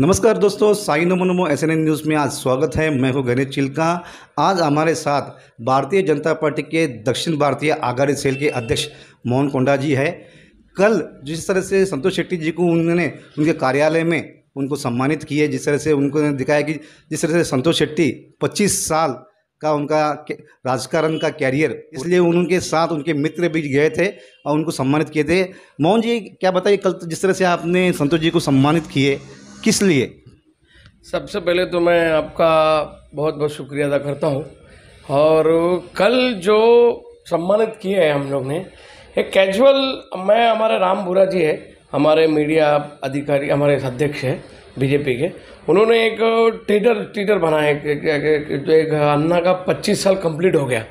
नमस्कार दोस्तों साई नमो नमो एस न्यूज़ में आज स्वागत है मैं हूं गणेश चिल्का आज हमारे साथ भारतीय जनता पार्टी के दक्षिण भारतीय आघाड़ी सेल के अध्यक्ष मोहन कोंडा जी है कल जिस तरह से संतोष शेट्टी जी को उन्होंने उनके कार्यालय में उनको सम्मानित किए जिस तरह से उनको दिखाया कि जिस तरह से संतोष शेट्टी पच्चीस साल का उनका राजकारण का कैरियर इसलिए उनके साथ उनके मित्र भी गए थे और उनको सम्मानित किए थे मोहन जी क्या बताइए कल जिस तरह से आपने संतोष जी को सम्मानित किए किस लिए सबसे पहले तो मैं आपका बहुत बहुत शुक्रिया अदा करता हूँ और कल जो सम्मानित किए हैं हम लोग ने एक कैजुअल मैं हमारे राम भूरा जी है हमारे मीडिया अधिकारी हमारे अध्यक्ष है बीजेपी के उन्होंने एक ट्विटर ट्विटर बनाया एक अन्ना का 25 साल कंप्लीट हो गया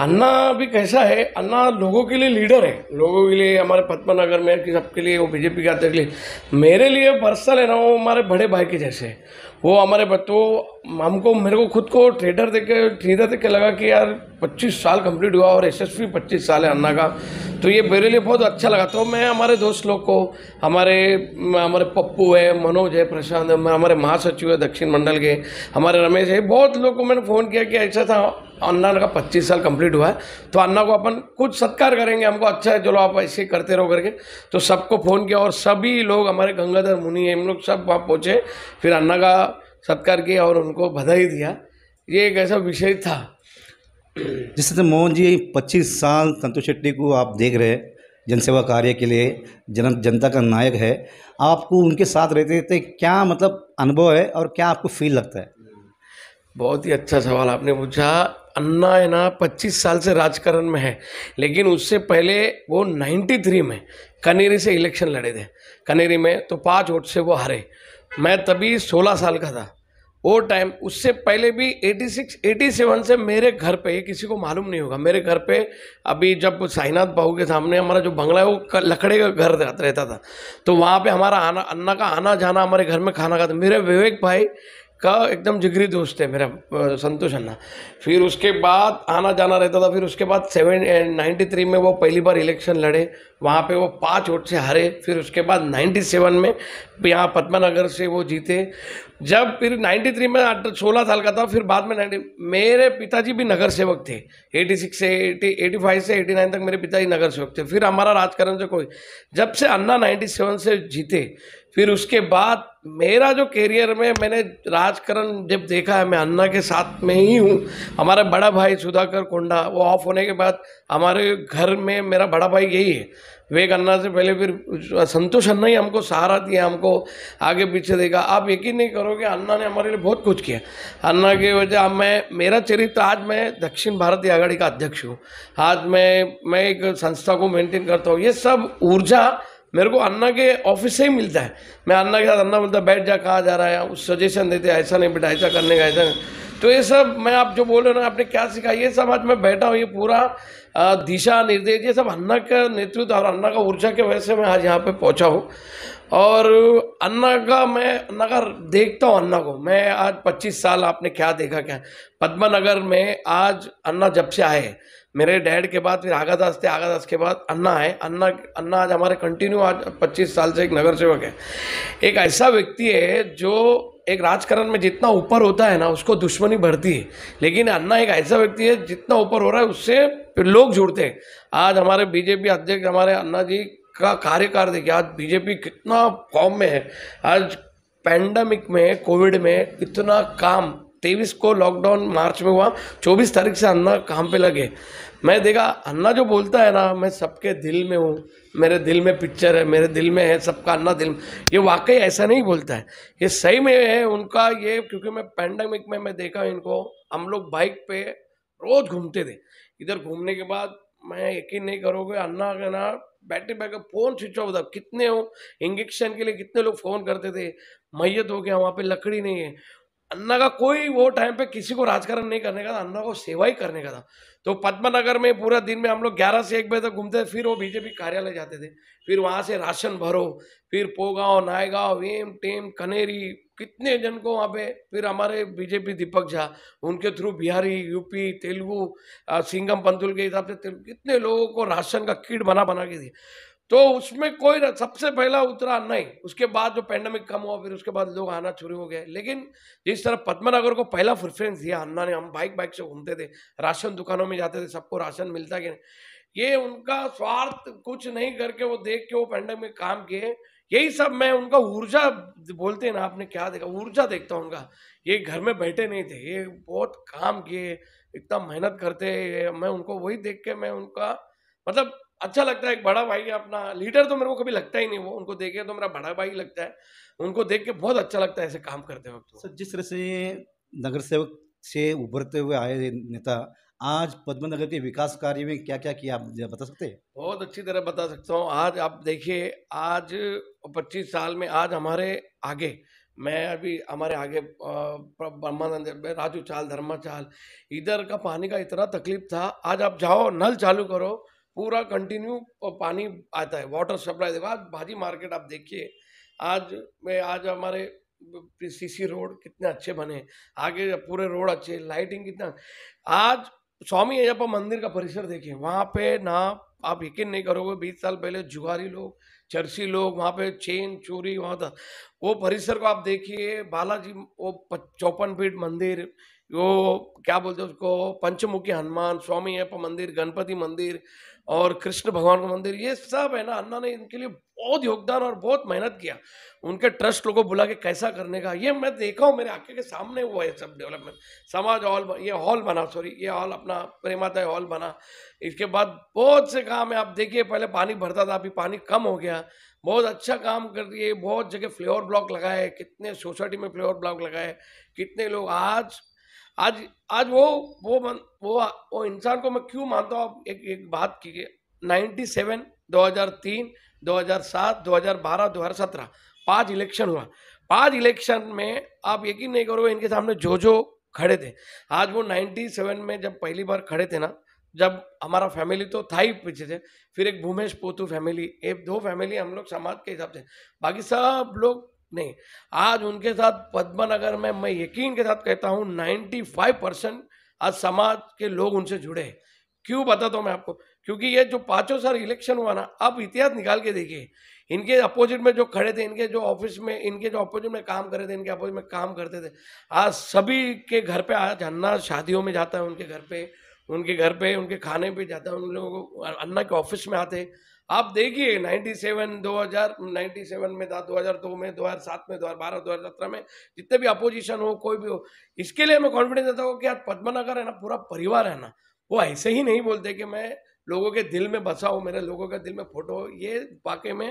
अन्ना भी कैसा है अन्ना लोगों के लिए लीडर है लोगों के लिए हमारे पद्मनगर में कि सबके लिए वो बीजेपी के अध्यक्ष लिए मेरे लिए पर्सनल है ना वो हमारे बड़े भाई के जैसे है वो हमारे बच्चों हमको मेरे को खुद को ट्रेडर देख के ट्रेडर देख के लगा कि यार 25 साल कंप्लीट हुआ और एसएसपी 25 साल है अन्ना का तो ये मेरे लिए बहुत अच्छा लगा तो मैं हमारे दोस्त लोग को हमारे हमारे पप्पू है मनोज है प्रशांत है हमारे महासचिव है दक्षिण मंडल के हमारे रमेश है बहुत लोग को मैंने फ़ोन किया कि ऐसा था अन्ना का पच्चीस साल कम्प्लीट हुआ है तो अन्ना को अपन कुछ सत्कार करेंगे हमको अच्छा है चलो आप ऐसे करते रहो करके तो सबको फ़ोन किया और सभी लोग हमारे गंगाधर मुनि हम लोग सब वहाँ पहुँचे फिर अन्ना का सत्कार किया और उनको बधाई दिया ये एक ऐसा विषय था जिससे तो मोहन जी पच्चीस साल संतोष शेट्टी को आप देख रहे हैं जनसेवा कार्य के लिए जन जनता का नायक है आपको उनके साथ रहते रहते क्या मतलब अनुभव है और क्या आपको फील लगता है बहुत ही अच्छा सवाल आपने पूछा अन्ना है ना पच्चीस साल से राजकारण में है लेकिन उससे पहले वो 93 में कनेरी से इलेक्शन लड़े थे कनेरी में तो पाँच वोट से वो हारे मैं तभी सोलह साल का था वो टाइम उससे पहले भी 86, 87 से मेरे घर पे ये किसी को मालूम नहीं होगा मेरे घर पे अभी जब साईनाथ बाहू के सामने हमारा जो बंगला है वो लकड़े का घर रहता था तो वहाँ पे हमारा आना अन्ना का आना जाना हमारे घर में खाना खाता मेरे विवेक भाई का एकदम जिगरी दोस्त है मेरा संतोष अन्ना फिर उसके बाद आना जाना रहता था फिर उसके बाद सेवन नाइन्टी थ्री में वो पहली बार इलेक्शन लड़े वहाँ पे वो पाँच वोट से हारे फिर उसके बाद नाइन्टी सेवन में यहाँ पद्मनगर से वो जीते जब फिर नाइन्टी थ्री में सोलह साल का था फिर बाद में नाइन्टी मेरे पिताजी भी नगर सेवक थे एटी सिक्स से एटी एटी फाइव से एटी नाइन तक मेरे पिताजी नगर सेवक थे फिर हमारा राजकरण से कोई जब से अन्ना नाइन्टी सेवन से जीते फिर उसके बाद मेरा जो करियर में मैंने राजकरण जब देखा है मैं अन्ना के साथ में ही हूँ हमारा बड़ा भाई सुधाकर कोंडा वो ऑफ होने के बाद हमारे घर में मेरा बड़ा भाई यही है वेग अन्ना से पहले फिर संतोष अन्ना ही हमको सहारा दिया हमको आगे पीछे देखा आप यकीन नहीं करोगे अन्ना ने हमारे लिए बहुत कुछ किया अन्ना की वजह मैं मेरा चरित्र आज मैं दक्षिण भारतीय आघाड़ी का अध्यक्ष हूँ आज मैं मैं एक संस्था को मेंटेन करता हूँ ये सब ऊर्जा मेरे को अन्ना के ऑफिस से ही मिलता है मैं अन्ना के साथ अन्ना बोलता बैठ जा कहा जा रहा है उस सजेशन देते ऐसा नहीं बेटा ऐसा करने का ऐसा नहीं तो ये सब मैं आप जो बोल रहे हो ना आपने क्या सीखा ये सब आज मैं बैठा हूँ ये पूरा दिशा निर्देश ये सब अन्ना का नेतृत्व और अन्ना का ऊर्जा के वजह से मैं आज यहाँ पे पहुँचा हूँ और अन्ना का मैं अन्ना का देखता हूँ अन्ना को मैं आज 25 साल आपने क्या देखा क्या पद्मनगर नगर में आज अन्ना जब से आए मेरे डैड के बाद फिर दास थे दास के बाद अन्ना है अन्ना अन्ना आज हमारे कंटिन्यू आज 25 साल से एक नगर सेवक है एक ऐसा व्यक्ति है जो एक राजकरण में जितना ऊपर होता है ना उसको दुश्मनी भरती है लेकिन अन्ना एक ऐसा व्यक्ति है जितना ऊपर हो रहा है उससे लोग जुड़ते हैं आज हमारे बीजेपी अध्यक्ष हमारे अन्ना जी का कार्यकाल देखिए आज बीजेपी कितना फॉर्म में है आज पैंडमिक में कोविड में कितना काम तेईस को लॉकडाउन मार्च में हुआ चौबीस तारीख से अन्ना काम पे लगे मैं देखा अन्ना जो बोलता है ना मैं सबके दिल में हूँ मेरे दिल में पिक्चर है मेरे दिल में है सबका अन्ना दिल ये वाकई ऐसा नहीं बोलता है ये सही में है उनका ये क्योंकि मैं पैंडमिक में मैं देखा इनको हम लोग बाइक पे रोज़ घूमते थे इधर घूमने के बाद मैं यकीन नहीं करोगे अन्ना के ना battery backup phone switch off था कितने हो इंजेक्शन के लिए कितने लोग फ़ोन करते थे मैयत हो गया वहाँ पे लकड़ी नहीं है अन्ना का कोई वो टाइम पे किसी को राजकारण नहीं करने का था अन्ना को सेवा ही करने का था तो पद्मनगर में पूरा दिन में हम लोग ग्यारह से एक बजे तक घूमते थे फिर वो बीजेपी कार्यालय जाते थे फिर वहाँ से राशन भरो फिर पोगाँव नायगांव वेम टेम कनेरी कितने जन को वहाँ पे फिर हमारे बीजेपी दीपक झा उनके थ्रू बिहारी यूपी तेलुगु सिंगम पंतुल के हिसाब से कितने लोगों को राशन का किट बना बना के दिया तो उसमें कोई सबसे पहला उतरा नहीं उसके बाद जो पैंडमिक कम हुआ फिर उसके बाद लोग आना शुरू हो गए लेकिन जिस तरह पद्मनगर को पहला प्रेफरेंस दिया अन्ना ने हम बाइक बाइक से घूमते थे राशन दुकानों में जाते थे सबको राशन मिलता कि नहीं ये उनका स्वार्थ कुछ नहीं करके वो देख के वो पैंडमिक काम किए यही सब मैं उनका ऊर्जा बोलते हैं ना आपने क्या देखा ऊर्जा देखता हूँ उनका ये घर में बैठे नहीं थे ये बहुत काम किए इतना मेहनत करते मैं उनको वही देख के मैं उनका मतलब अच्छा लगता है एक बड़ा भाई अपना लीडर तो मेरे को कभी लगता ही नहीं वो उनको देखे तो मेरा बड़ा भाई लगता है उनको देख के बहुत अच्छा लगता है ऐसे काम करते वक्त सर जिस तरह से नगर सेवक से उभरते हुए आए नेता आज पद्मनगर के विकास कार्य में क्या क्या किया आप बता सकते हैं बहुत अच्छी तरह बता सकता हूँ आज आप देखिए आज 25 साल में आज हमारे आगे मैं अभी हमारे आगे ब्रह्मानंद राजू चाल धर्मा चाल इधर का पानी का इतना तकलीफ था आज आप जाओ नल चालू करो पूरा कंटिन्यू पानी आता है वाटर सप्लाई देखो आज भाजी मार्केट आप देखिए आज मैं आज हमारे सीसी रोड कितने अच्छे बने आगे पूरे रोड अच्छे लाइटिंग कितना आज स्वामी अयप्पा मंदिर का परिसर देखिए वहाँ पे ना आप यकीन नहीं करोगे बीस साल पहले जुगारी लोग चर्सी लोग वहाँ पे चेन चोरी वहाँ था वो परिसर को आप देखिए बालाजी वो चौपन फीट मंदिर वो क्या बोलते हैं उसको पंचमुखी हनुमान स्वामी अयप्पा मंदिर गणपति मंदिर और कृष्ण भगवान का मंदिर ये सब है ना अन्ना ने इनके लिए बहुत योगदान और बहुत मेहनत किया उनके ट्रस्ट लोगों को बुला के कैसा करने का ये मैं देखा हूँ मेरे आंखें के सामने हुआ है सब डेवलपमेंट समाज हॉल ये हॉल बना सॉरी ये हॉल अपना प्रेमादय हॉल बना इसके बाद बहुत से काम है आप देखिए पहले पानी भरता था अभी पानी कम हो गया बहुत अच्छा काम कर रही है बहुत जगह फ्लेवर ब्लॉक लगाए कितने सोसाइटी में फ्लेवर ब्लॉक लगाए कितने लोग आज आज आज वो वो मन, वो वो इंसान को मैं क्यों मानता हूँ एक एक बात की नाइन्टी सेवन दो हजार तीन दो हजार सात दो हजार बारह दो हजार सत्रह पाँच इलेक्शन हुआ पाँच इलेक्शन में आप यकीन नहीं करोगे इनके सामने जो जो खड़े थे आज वो नाइन्टी सेवन में जब पहली बार खड़े थे ना जब हमारा फैमिली तो था ही पीछे थे फिर एक भूमेश पोतू फैमिली एक दो फैमिली हम लोग समाज के हिसाब से बाकी सब लोग नहीं आज उनके साथ पद्मनगर में मैं यकीन के साथ कहता हूँ 95 परसेंट आज समाज के लोग उनसे जुड़े हैं क्यों बताता हूँ मैं आपको क्योंकि ये जो पाँचों साल इलेक्शन हुआ ना अब इतिहास निकाल के देखिए इनके अपोजिट में जो खड़े थे इनके जो ऑफिस में इनके जो अपोजिट में काम करे थे इनके अपोजिट में काम करते थे आज सभी के घर पे आज अन्ना शादियों में जाता है उनके घर पे उनके घर पे उनके खाने पे जाता है उन लोगों को अन्ना के ऑफिस में आते आप देखिए 97 2000 97 में था 2002 में 2007 में 2012 2017 में जितने भी अपोजिशन हो कोई भी हो इसके लिए मैं कॉन्फिडेंस देता हूँ कि यार पद्मनगर है ना पूरा परिवार है ना वो ऐसे ही नहीं बोलते कि मैं लोगों के दिल में बसा हूँ मेरे लोगों के दिल में फोटो ये वाकई में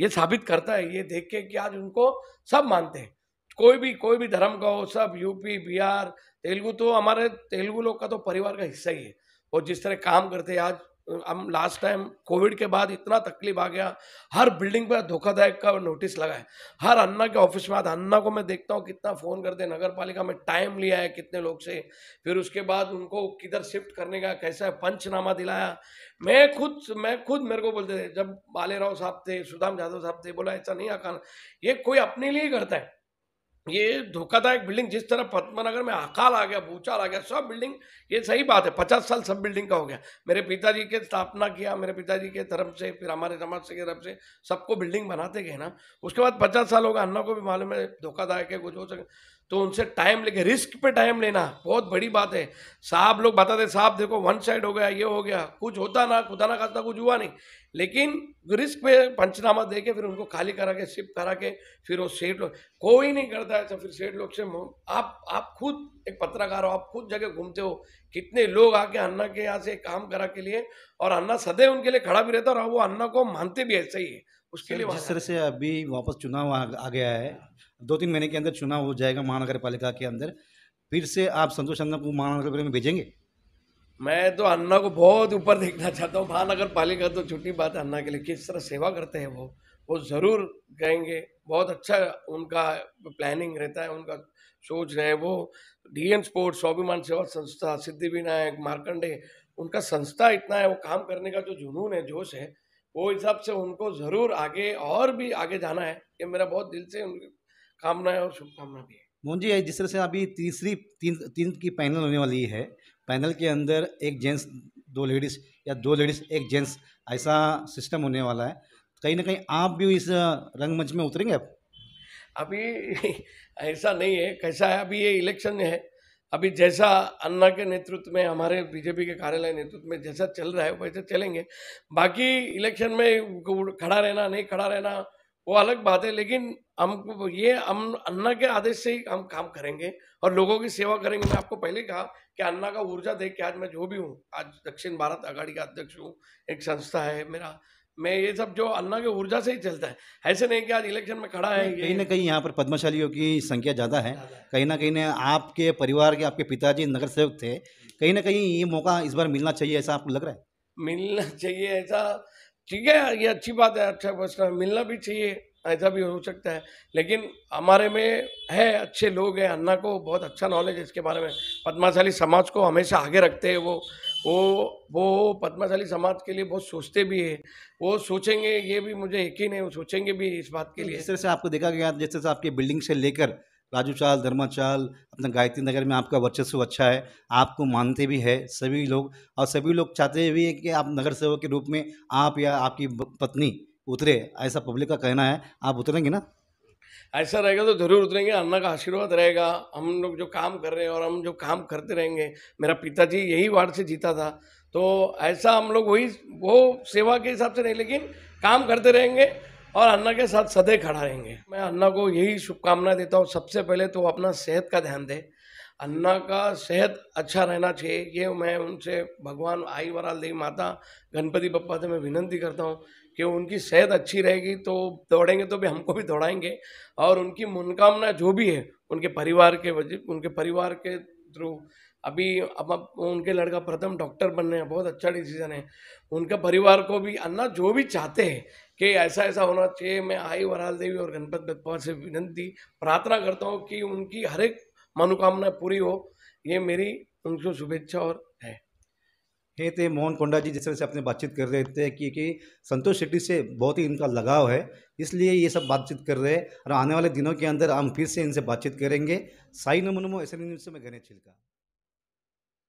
ये साबित करता है ये देख के कि आज उनको सब मानते हैं कोई भी कोई भी धर्म का हो सब यूपी बिहार तेलुगु तो हमारे तेलुगु लोग का तो परिवार का हिस्सा ही है और जिस तरह काम करते हैं आज हम लास्ट टाइम कोविड के बाद इतना तकलीफ आ गया हर बिल्डिंग पर धोखादायक का नोटिस लगा है हर अन्ना के ऑफिस में आज अन्ना को मैं देखता हूँ कितना फ़ोन करते हैं नगर पालिका में टाइम लिया है कितने लोग से फिर उसके बाद उनको किधर शिफ्ट करने का कैसा है पंचनामा दिलाया मैं खुद मैं खुद मेरे को बोलते थे जब बाले राव साहब थे सुदाम यादव साहब थे बोला ऐसा नहीं आकान ये कोई अपने लिए करता है ये धोखादायक बिल्डिंग जिस तरह पद्मनगर में अकाल आ गया भूचाल आ गया सब बिल्डिंग ये सही बात है पचास साल सब बिल्डिंग का हो गया मेरे पिताजी के स्थापना किया मेरे पिताजी के तरफ से फिर हमारे समाज से तरफ से सबको बिल्डिंग बनाते गए ना उसके बाद पचास साल हो गया अन्ना को भी मालूम है धोखादायक है कुछ हो सके तो उनसे टाइम लेके रिस्क पे टाइम लेना बहुत बड़ी बात है साहब लोग बताते साहब देखो वन साइड हो गया ये हो गया कुछ होता ना खुदा ना खाता कुछ हुआ नहीं लेकिन रिस्क पे पंचनामा दे के फिर उनको खाली करा के शिफ्ट करा के फिर वो सेठ लोग कोई नहीं करता है तो फिर सेठ लोग से आप आप खुद एक पत्रकार हो आप खुद जगह घूमते हो कितने लोग आके अन्ना के यहाँ से काम करा के लिए और अन्ना सदैव उनके लिए खड़ा भी रहता और वो अन्ना को मानते भी ऐसे ही है उसके लिए जिस तरह से अभी वापस चुनाव आ गया है दो तीन महीने के अंदर चुनाव हो जाएगा महानगर पालिका के अंदर फिर से आप संतोष अन्ना को महानगर पालिका में भेजेंगे मैं तो अन्ना को बहुत ऊपर देखना चाहता हूँ महानगर पालिका तो छोटी बात है अन्ना के लिए किस तरह सेवा करते हैं वो वो ज़रूर गएंगे बहुत अच्छा उनका प्लानिंग रहता है उनका सोच रहे वो डी एन स्पोर्ट्स स्वाभिमान सेवा संस्था सिद्धिविनायक मार्कंडे उनका संस्था इतना है वो काम करने का जो जुनून है जोश है वो हिसाब से उनको ज़रूर आगे और भी आगे जाना है ये मेरा बहुत दिल से उनके कामनाएं और शुभकामना भी है मोहन जी जिस तरह से अभी तीसरी तीन तीन की पैनल होने वाली है पैनल के अंदर एक जेंट्स दो लेडीज़ या दो लेडीज़ एक जेंट्स ऐसा सिस्टम होने वाला है कहीं ना कहीं आप भी इस रंगमंच में उतरेंगे आप अभी ऐसा नहीं है कैसा है अभी ये इलेक्शन है अभी जैसा अन्ना के नेतृत्व में हमारे बीजेपी के कार्यालय नेतृत्व में जैसा चल रहा है वैसे चलेंगे बाकी इलेक्शन में खड़ा रहना नहीं खड़ा रहना वो अलग बात है लेकिन हम ये हम अन्ना के आदेश से ही हम काम करेंगे और लोगों की सेवा करेंगे मैं आपको पहले कहा कि अन्ना का ऊर्जा देख के आज मैं जो भी हूँ आज दक्षिण भारत अगाड़ी का अध्यक्ष हूँ एक संस्था है मेरा मैं ये सब जो अन्ना के ऊर्जा से ही चलता है ऐसे नहीं कि आज इलेक्शन में खड़ा है कहीं ना कहीं यहाँ पर पद्मशालियों की संख्या ज़्यादा है कहीं ना कहीं आपके परिवार के आपके पिताजी नगर सेवक थे कहीं ना कहीं ये मौका इस बार मिलना चाहिए ऐसा आपको लग रहा है मिलना चाहिए ऐसा ठीक है ये अच्छी बात है अच्छा उसका मिलना भी चाहिए ऐसा भी हो सकता है लेकिन हमारे में है अच्छे लोग हैं अन्ना को बहुत अच्छा नॉलेज है इसके बारे में पद्माशाली समाज को हमेशा आगे रखते हैं वो वो वो पद्माशाली समाज के लिए बहुत सोचते भी है वो सोचेंगे ये भी मुझे यकीन है वो सोचेंगे भी इस बात के तो लिए जिस तरह से आपको देखा गया जिस तरह से आपकी बिल्डिंग से लेकर राजू चाल धर्माचाल अपना गायत्री नगर में आपका वर्चस्व अच्छा है आपको मानते भी है सभी लोग और सभी लोग चाहते भी हैं कि आप नगर सेवक के रूप में आप या आपकी पत्नी उतरे ऐसा पब्लिक का कहना है आप उतरेंगे ना ऐसा रहेगा तो जरूर उतरेंगे अन्ना का आशीर्वाद रहेगा हम लोग जो काम कर रहे हैं और हम जो काम करते रहेंगे मेरा पिताजी यही वार्ड से जीता था तो ऐसा हम लोग वही वो सेवा के हिसाब से नहीं लेकिन काम करते रहेंगे और अन्ना के साथ सदैव खड़ा रहेंगे मैं अन्ना को यही शुभकामना देता हूँ सबसे पहले तो अपना सेहत का ध्यान दें अन्ना का सेहत अच्छा रहना चाहिए ये मैं उनसे भगवान आई वराल देवी माता गणपति बप्पा से मैं विनंती करता हूँ कि उनकी सेहत अच्छी रहेगी तो दौड़ेंगे तो भी हमको भी दौड़ाएंगे और उनकी मनोकामना जो भी है उनके परिवार के वजह उनके परिवार के थ्रू अभी अब अब उनके लड़का प्रथम डॉक्टर बनने हैं बहुत अच्छा डिसीजन है उनका परिवार को भी अन्ना जो भी चाहते हैं कि ऐसा ऐसा होना चाहिए मैं आई वराल देवी और गणपत बप्पा से विनंती प्रार्थना करता हूँ कि उनकी हर एक मनोकामना पूरी हो ये मेरी उनको शुभेच्छा और है ये थे मोहन कोंडा जी जिस तरह से अपने बातचीत कर रहे थे कि कि संतोष शेट्टी से बहुत ही इनका लगाव है इसलिए ये सब बातचीत कर रहे हैं और आने वाले दिनों के अंदर हम फिर से इनसे बातचीत करेंगे साई नमो नमो ऐसे न्यूज़ से मैं गणेश छिलका